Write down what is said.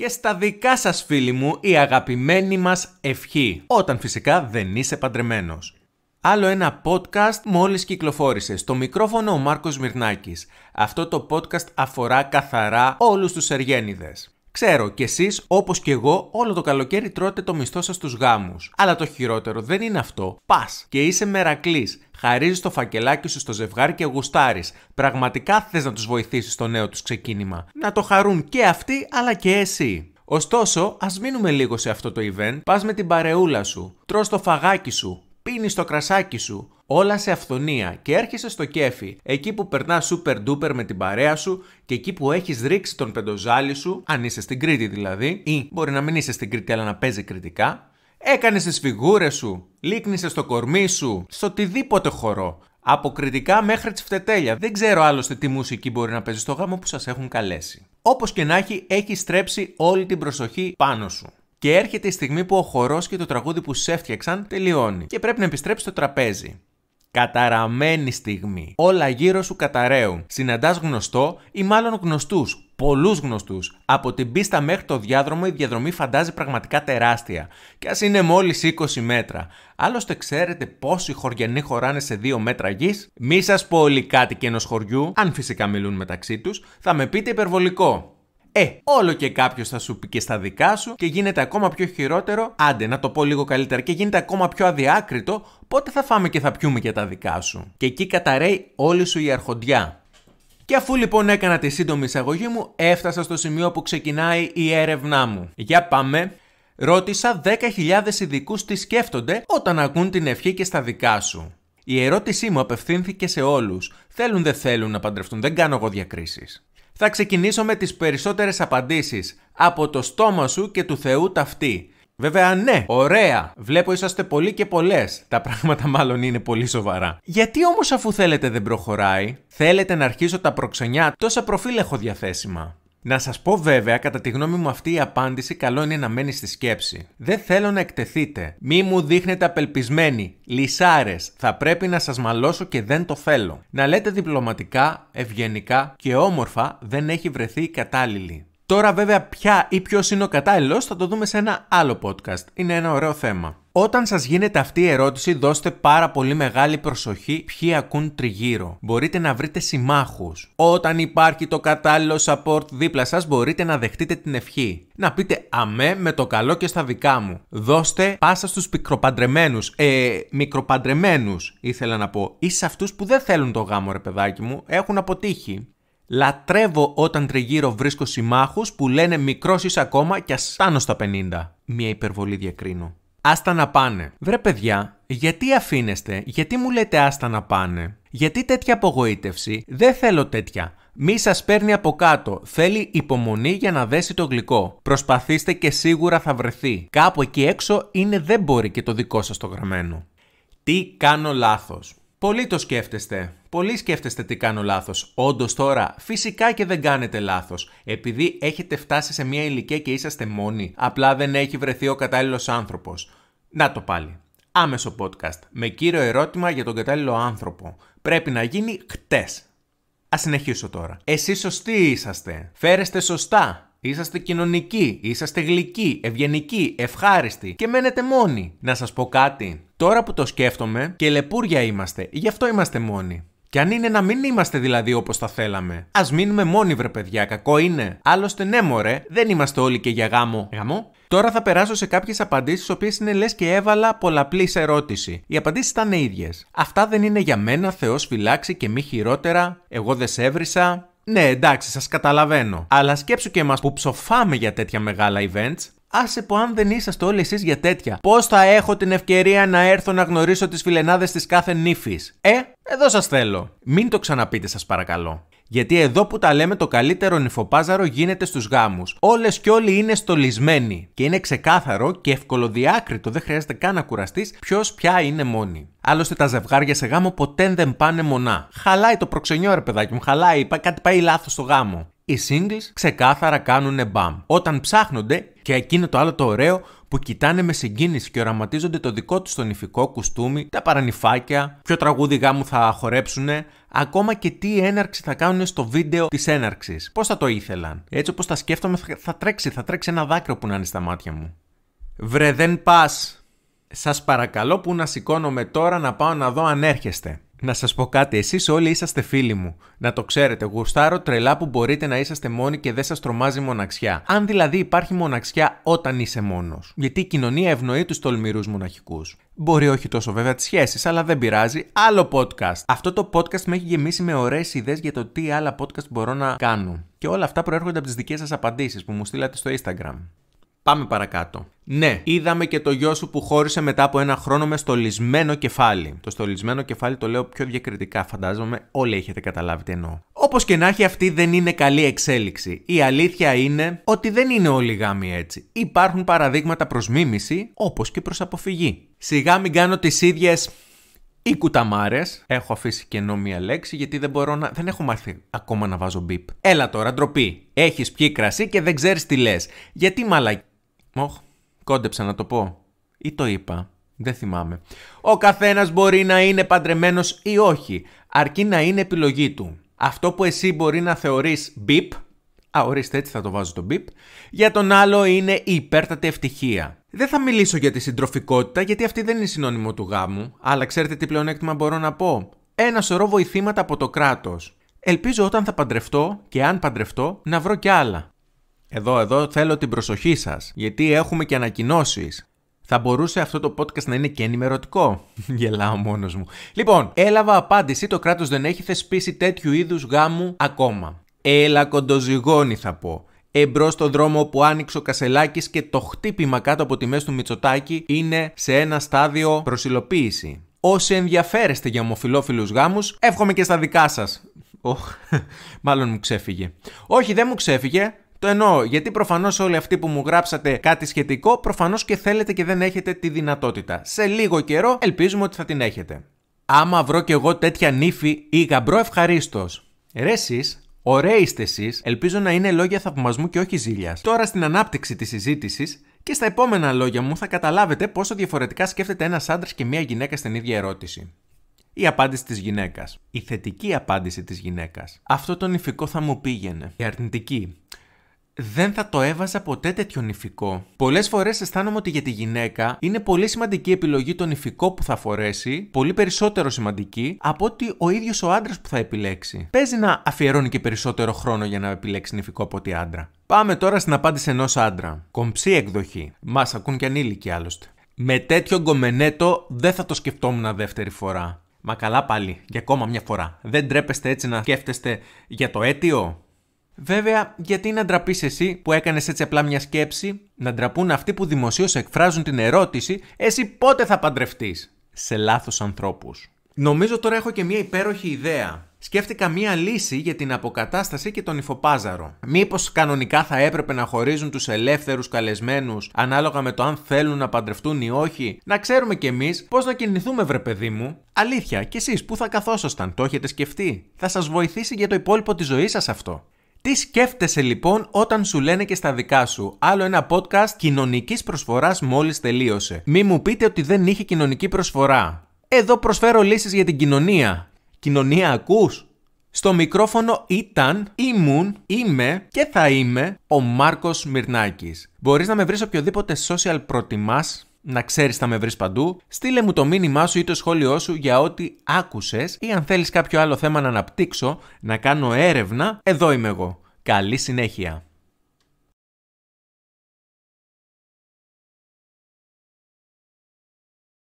και στα δικά σας φίλοι μου η αγαπημένη μας ευχή, όταν φυσικά δεν είσαι παντρεμένος. Άλλο ένα podcast μόλις κυκλοφόρησε, στο μικρόφωνο ο Μάρκος Μυρνάκης. Αυτό το podcast αφορά καθαρά όλους τους εργένιδες. Ξέρω κι εσείς, όπως κι εγώ, όλο το καλοκαίρι τρώτε το μισθό σας στους γάμους. Αλλά το χειρότερο δεν είναι αυτό. Πας και είσαι μερακλής. Χαρίζεις το φακελάκι σου στο ζευγάρι και γουστάρεις. Πραγματικά θες να τους βοηθήσεις στο νέο τους ξεκίνημα. Να το χαρούν και αυτοί, αλλά και εσύ. Ωστόσο, ας μείνουμε λίγο σε αυτό το event. Πας με την παρεούλα σου. Τρώ το φαγάκι σου. Πίνεις το κρασάκι σου όλα σε αυθονία και έρχεσαι στο κέφι, εκεί που περνάς super duper με την παρέα σου και εκεί που έχεις ρίξει τον πεντοζάλι σου, αν είσαι στην Κρήτη δηλαδή, ή μπορεί να μην είσαι στην Κρήτη αλλά να παίζει κριτικά, έκανες τις φιγούρες σου, λίκνησε το κορμί σου, σε οτιδήποτε χορό. Από κριτικά μέχρι τη φτετέλια. Δεν ξέρω άλλωστε τι μουσική μπορεί να παίζει στο γάμο που σας έχουν καλέσει. Όπως και να έχει, έχει στρέψει όλη την προσοχή πάνω σου. Και έρχεται η στιγμή που ο χορός και το τραγούδι που σε τελειώνει και πρέπει να επιστρέψεις στο τραπέζι. Καταραμένη στιγμή. Όλα γύρω σου καταραίουν. Συναντάς γνωστό ή μάλλον γνωστούς. Πολλούς γνωστούς. Από την πίστα μέχρι το διάδρομο η διαδρομή φαντάζει πραγματικά τεράστια. Κι ας είναι μόλις 20 μέτρα. Άλλωστε, ξέρετε πόσοι χωριανοί χωράνε σε 2 μέτρα γης. Μη σας πω όλοι κάτοικοι ενός χωριού, αν φυσικά μιλούν μεταξύ τους, θα με πείτε υπερβολικό. Ε, όλο και κάποιος θα σου πει και στα δικά σου και γίνεται ακόμα πιο χειρότερο, άντε να το πω λίγο καλύτερα, και γίνεται ακόμα πιο αδιάκριτο, πότε θα φάμε και θα πιούμε και τα δικά σου. Και εκεί καταραίει όλη σου η αρχοντιά. Και αφού λοιπόν έκανα τη σύντομη εισαγωγή μου, έφτασα στο σημείο που ξεκινάει η έρευνά μου. Για πάμε. Ρώτησα 10.000 ειδικούς τι σκέφτονται όταν ακούν την ευχή και στα δικά σου. Η ερώτησή μου απευθύνθηκε σε όλους. Θέλουν δεν θέλουν να παντρευτούν, δεν κάνω εγώ διακρίσεις. Θα ξεκινήσω με τις περισσότερες απαντήσεις. Από το στόμα σου και του Θεού ταυτή. Βέβαια, ναι, ωραία. Βλέπω είσαστε πολλοί και πολλές. Τα πράγματα μάλλον είναι πολύ σοβαρά. Γιατί όμως, αφού θέλετε, δεν προχωράει, θέλετε να αρχίσω τα προξενιά, τόσα προφίλ έχω διαθέσιμα. Να σας πω βέβαια, κατά τη γνώμη μου, αυτή η απάντηση καλό είναι να μένει στη σκέψη. Δεν θέλω να εκτεθείτε. Μη μου δείχνετε απελπισμένοι. Λυσάρες. Θα πρέπει να σας μαλώσω και δεν το θέλω. Να λέτε διπλωματικά, ευγενικά και όμορφα δεν έχει βρεθεί η κατάλληλη. Τώρα βέβαια ποια ή ποιος είναι ο κατάλληλος θα το δούμε σε ένα άλλο podcast. Είναι ένα ωραίο θέμα. Όταν σας γίνεται αυτή η ερώτηση, δώστε πάρα πολύ μεγάλη προσοχή ποιοι ακούν τριγύρω. Μπορείτε να βρείτε συμμάχους. Όταν υπάρχει το κατάλληλο support δίπλα σας, μπορείτε να δεχτείτε την ευχή. Να πείτε αμέ με το καλό και στα δικά μου. Δώστε πάσα στους πικροπαντρεμένους. Ε, μικροπαντρεμένους ήθελα να πω. Ή σε αυτούς που δεν θέλουν το γάμο, ρε παιδάκι μου, έχουν αποτύχει. Λατρεύω όταν τριγύρω βρίσκω συμμάχους που λένε μικρός ακόμα και ας στα 50. Μια υπερβολή διακρίνω άστα να πάνε. Βρε παιδιά, γιατί αφήνεστε, γιατί μου λέτε άστα να πάνε, γιατί τέτοια απογοήτευση, δεν θέλω τέτοια. Μη σας παίρνει από κάτω. Θέλει υπομονή για να δέσει το γλυκό. Προσπαθήστε και σίγουρα θα βρεθεί. Κάπου εκεί έξω είναι δεν μπορεί και το δικό σας το γραμμένο. Τι κάνω λάθος. Πολύ το σκέφτεστε. Πολλοί σκέφτεστε τι κάνω λάθος. Όντως τώρα, φυσικά και δεν κάνετε λάθος. Επειδή έχετε φτάσει σε μια ηλικία και είσαστε μόνοι, απλά δεν έχει βρεθεί ο κατάλληλος άνθρωπος. Να το πάλι. Άμεσο podcast με κύριο ερώτημα για τον κατάλληλο άνθρωπο. Πρέπει να γίνει χτες. Ας συνεχίσω τώρα. Εσείς σωστοί είσαστε. Φέρεστε σωστά. Είσαστε κοινωνικοί, είσαστε γλυκοί, ευγενικοί, ευχάριστοι και μένετε μόνοι. Να σας πω κάτι. Τώρα που το σκέφτομαι, και λεπούρια είμαστε, γι' αυτό είμαστε μόνοι. Και αν είναι να μην είμαστε δηλαδή όπως τα θέλαμε. Ας μείνουμε μόνοι, βρε παιδιά, κακό είναι. Άλλωστε, ναι, μωρέ, δεν είμαστε όλοι και για γάμο. Γαμό. Τώρα θα περάσω σε κάποιες απαντήσεις, οποίες είναι λες και έβαλα πολλαπλή ερώτηση. Οι απαντήσεις ήταν ίδιες. Αυτά δεν είναι για μένα, Θεός φυλάξει και μη χειρότερα. Εγώ δεν σε έβρισα. Ναι, εντάξει, σας καταλαβαίνω. Αλλά σκέψου και εμάς που ψοφάμε για τέτοια μεγάλα events. Άσε που αν δεν είσαστε όλοι εσείς για τέτοια, πώς θα έχω την ευκαιρία να έρθω να γνωρίσω τις φιλενάδες της κάθε νύφης. Ε, εδώ σας θέλω. Μην το ξαναπείτε, σας παρακαλώ. Γιατί εδώ που τα λέμε το καλύτερο νυφοπάζαρο γίνεται στους γάμους. Όλες και όλοι είναι στολισμένοι. Και είναι ξεκάθαρο και ευκολοδιάκριτο, δεν χρειάζεται καν να κουραστείς ποιος πια είναι μόνη. Άλλωστε τα ζευγάρια σε γάμο ποτέ δεν πάνε μονά. Χαλάει το προξενιό ρε παιδάκι μου, χαλάει, κάτι πάει λάθος στο γάμο. Οι singles ξεκάθαρα κάνουν μπαμ. Όταν ψάχνονται, και εκείνο το άλλο το ωραίο που κοιτάνε με συγκίνηση και οραματίζονται το δικό τους τον νηφικό κουστούμι, τα παρανυφάκια, ποιο τραγούδι γάμου θα χορέψουνε, ακόμα και τι έναρξη θα κάνουν στο βίντεο της έναρξης. Πώς θα το ήθελαν. Έτσι όπως τα σκέφτομαι, θα τρέξει, θα τρέξει ένα δάκρυο που να είναι στα μάτια μου. Βρε δεν πας. Σας παρακαλώ που να σηκώνομαι τώρα να πάω να δω αν έρχεστε. Να σας πω κάτι, εσείς όλοι είσαστε φίλοι μου. Να το ξέρετε, γουστάρω τρελά που μπορείτε να είσαστε μόνοι και δεν σας τρομάζει μοναξιά. Αν δηλαδή υπάρχει μοναξιά όταν είσαι μόνος. Γιατί η κοινωνία ευνοεί τους τολμηρούς μοναχικούς. Μπορεί όχι τόσο βέβαια τις σχέσεις, αλλά δεν πειράζει. Άλλο podcast. Αυτό το podcast με έχει γεμίσει με ωραίες ιδέες για το τι άλλα podcast μπορώ να κάνω. Και όλα αυτά προέρχονται από τις δικές σας απαντήσεις που μου στείλατε στο Instagram. Πάμε παρακάτω. Ναι, είδαμε και το γιο σου που χώρισε μετά από ένα χρόνο με στολισμένο κεφάλι. Το στολισμένο κεφάλι το λέω πιο διακριτικά, φαντάζομαι. Όλοι έχετε καταλάβει τι εννοώ. Όπως και να έχει, αυτή δεν είναι καλή εξέλιξη. Η αλήθεια είναι ότι δεν είναι όλοι γάμοι έτσι. Υπάρχουν παραδείγματα προς μίμηση, όπως και προς αποφυγή. Σιγά μην κάνω τις ίδιες ή κουταμάρες. Έχω αφήσει κενό μία λέξη γιατί δεν μπορώ να. Δεν έχω μάθει ακόμα να βάζω μπίπ. Έλα τώρα, ντροπή. Έχεις πιει κρασί και δεν ξέρεις τι λες. Γιατί μαλακή. Μοχ, κόντεψα να το πω. Ή το είπα. Δεν θυμάμαι. Ο καθένας μπορεί να είναι παντρεμένος ή όχι, αρκεί να είναι επιλογή του. Αυτό που εσύ μπορεί να θεωρείς μπιπ, α ορίστε έτσι θα το βάζω το μπιπ, για τον άλλο είναι η υπέρτατη ευτυχία. Δεν θα μιλήσω για τη συντροφικότητα γιατί αυτή δεν είναι συνώνυμο του γάμου, αλλά ξέρετε τι πλεονέκτημα μπορώ να πω. Ένα σωρό βοηθήματα από το κράτος. Ελπίζω όταν θα παντρευτώ και αν παντρευτώ να βρω κι άλλα. Εδώ, εδώ θέλω την προσοχή σας, γιατί έχουμε και ανακοινώσεις. Θα μπορούσε αυτό το podcast να είναι και ενημερωτικό. Γελάω μόνος μου. Λοιπόν, έλαβα απάντηση: Το κράτος δεν έχει θεσπίσει τέτοιου είδους γάμου ακόμα. Έλα κοντοζυγόνη θα πω. Εμπρός το δρόμο που άνοιξε ο Κασελάκης και το χτύπημα κάτω από τη μέση του Μητσοτάκη είναι σε ένα στάδιο προσιλοποίηση. Όσοι ενδιαφέρεστε για ομοφυλόφιλους γάμους, εύχομαι και στα δικά σας. μάλλον μου ξέφυγε. Όχι, δεν μου ξέφυγε. Το εννοώ, γιατί προφανώς όλοι αυτοί που μου γράψατε κάτι σχετικό, προφανώς και θέλετε και δεν έχετε τη δυνατότητα. Σε λίγο καιρό ελπίζουμε ότι θα την έχετε. Άμα βρω κι εγώ τέτοια νύφη ή γαμπρό ευχαρίστως. Ρε εσείς, ωραίοι είστε εσείς, ελπίζω να είναι λόγια θαυμασμού και όχι ζήλιας. Τώρα στην ανάπτυξη της συζήτησης και στα επόμενα λόγια μου θα καταλάβετε πόσο διαφορετικά σκέφτεται ένας άντρας και μία γυναίκα στην ίδια ερώτηση. Η απάντηση της γυναίκας. Η θετική απάντηση της γυναίκας. Αυτό το νηφικό θα μου πήγαινε. Η αρνητική δεν θα το έβαζα ποτέ τέτοιο νηφικό. Πολλές φορές αισθάνομαι ότι για τη γυναίκα είναι πολύ σημαντική επιλογή το νηφικό που θα φορέσει, πολύ περισσότερο σημαντική από ότι ο ίδιος ο άντρας που θα επιλέξει. Παίζει να αφιερώνει και περισσότερο χρόνο για να επιλέξει νηφικό από ότι άντρα. Πάμε τώρα στην απάντηση ενός άντρα. Κομψή εκδοχή. Μας ακούν και ανήλικοι άλλωστε. Με τέτοιο γκομενέτο δεν θα το σκεφτόμουν δεύτερη φορά. Μα καλά πάλι, για ακόμα μια φορά. Δεν τρέπεστε έτσι να σκέφτεστε για το αίτιο. Βέβαια, γιατί να ντραπείς εσύ που έκανες έτσι απλά μια σκέψη, να ντραπούν αυτοί που δημοσίως εκφράζουν την ερώτηση, εσύ πότε θα παντρευτείς σε λάθος ανθρώπους. Νομίζω τώρα έχω και μια υπέροχη ιδέα. Σκέφτηκα μία λύση για την αποκατάσταση και τον υφοπάζαρο. Μήπως κανονικά θα έπρεπε να χωρίζουν τους ελεύθερους καλεσμένους ανάλογα με το αν θέλουν να παντρευτούν ή όχι, να ξέρουμε κι εμείς πώς να κινηθούμε, βρε παιδί μου. Αλήθεια, κι εσείς που θα καθόσασταν, το έχετε σκεφτεί. Θα σας βοηθήσει για το υπόλοιπο της ζωής σας αυτό. Τι σκέφτεσαι λοιπόν όταν σου λένε και στα δικά σου. Άλλο ένα podcast κοινωνικής προσφοράς μόλις τελείωσε. Μη μου πείτε ότι δεν είχε κοινωνική προσφορά. Εδώ προσφέρω λύσεις για την κοινωνία. Κοινωνία ακούς? Στο μικρόφωνο ήταν, ήμουν, είμαι και θα είμαι ο Μάρκος Μυρνάκης. Μπορείς να με βρεις οποιοδήποτε social προτιμάς, να ξέρεις θα με βρεις παντού. Στείλε μου το μήνυμά σου ή το σχόλιο σου για ό,τι άκουσες ή αν θέλεις κάποιο άλλο θέμα να αναπτύξω, να κάνω έρευνα, εδώ είμαι εγώ. Καλή συνέχεια.